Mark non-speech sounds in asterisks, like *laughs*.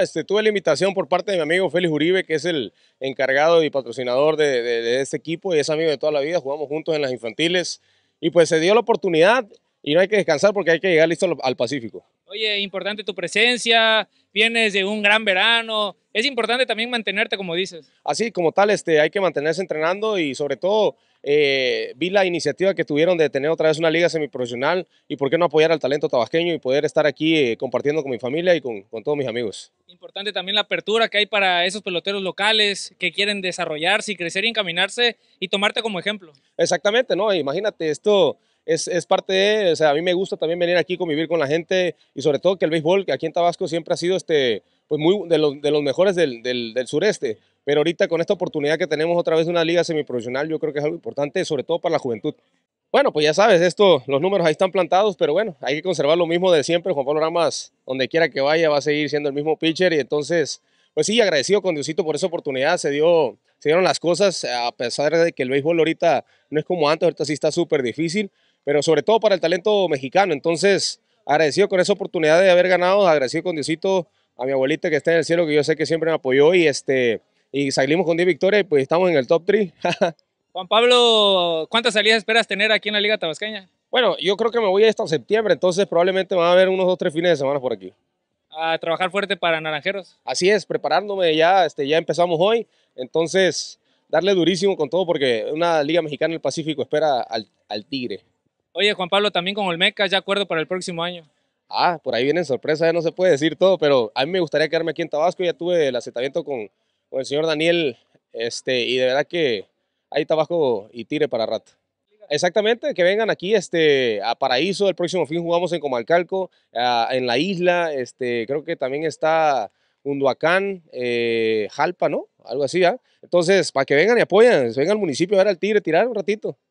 este, tuve la invitación por parte de mi amigo Félix Uribe, que es el encargado y patrocinador de, este equipo y es amigo de toda la vida. Jugamos juntos en las infantiles y pues se dio la oportunidad y no hay que descansar porque hay que llegar listo al Pacífico. Oye, importante tu presencia, vienes de un gran verano, es importante también mantenerte como dices. Así como tal, este, hay que mantenerse entrenando y sobre todo eh, vi la iniciativa que tuvieron de tener otra vez una liga semiprofesional y por qué no apoyar al talento tabasqueño y poder estar aquí eh, compartiendo con mi familia y con, todos mis amigos. Importante también la apertura que hay para esos peloteros locales que quieren desarrollarse y crecer y encaminarse y tomarte como ejemplo. Exactamente, ¿no? Imagínate, esto es, es parte de, o sea, a mí me gusta también venir aquí, convivir con la gente y sobre todo que el béisbol que aquí en Tabasco siempre ha sido este pues muy, de, los, de los mejores del, del, sureste. Pero ahorita con esta oportunidad que tenemos otra vez de una liga semiprofesional, yo creo que es algo importante, sobre todo para la juventud. Bueno, pues ya sabes, esto, los números ahí están plantados, pero bueno, hay que conservar lo mismo de siempre. Juan Pablo Ramas, donde quiera que vaya, va a seguir siendo el mismo pitcher. Y entonces, pues sí, agradecido con Diosito por esa oportunidad. Se, dio, se dieron las cosas, a pesar de que el béisbol ahorita no es como antes, ahorita sí está súper difícil, pero sobre todo para el talento mexicano. Entonces, agradecido con esa oportunidad de haber ganado, agradecido con Diosito a mi abuelita que está en el cielo, que yo sé que siempre me apoyó y, este, y salimos con 10 victorias y pues estamos en el top 3. *laughs* Juan Pablo, ¿cuántas salidas esperas tener aquí en la Liga Tabasqueña? Bueno, yo creo que me voy hasta septiembre, entonces probablemente van a haber unos 2 3 fines de semana por aquí. A trabajar fuerte para Naranjeros. Así es, preparándome ya, este, ya empezamos hoy, entonces darle durísimo con todo porque una Liga Mexicana del Pacífico espera al, Tigre. Oye, Juan Pablo, también con Olmeca, ya acuerdo para el próximo año. Ah, por ahí vienen sorpresas, ya no se puede decir todo, pero a mí me gustaría quedarme aquí en Tabasco. Ya tuve el asentamiento con, el señor Daniel este, y de verdad que hay Tabasco y tire para rato. Exactamente, que vengan aquí este, a Paraíso. El próximo fin jugamos en Comalcalco, en la isla. Este, creo que también está Unduacán, eh, Jalpa, ¿no? Algo así, ¿ah? Entonces, para que vengan y apoyen, vengan al municipio a ver al tire tirar un ratito.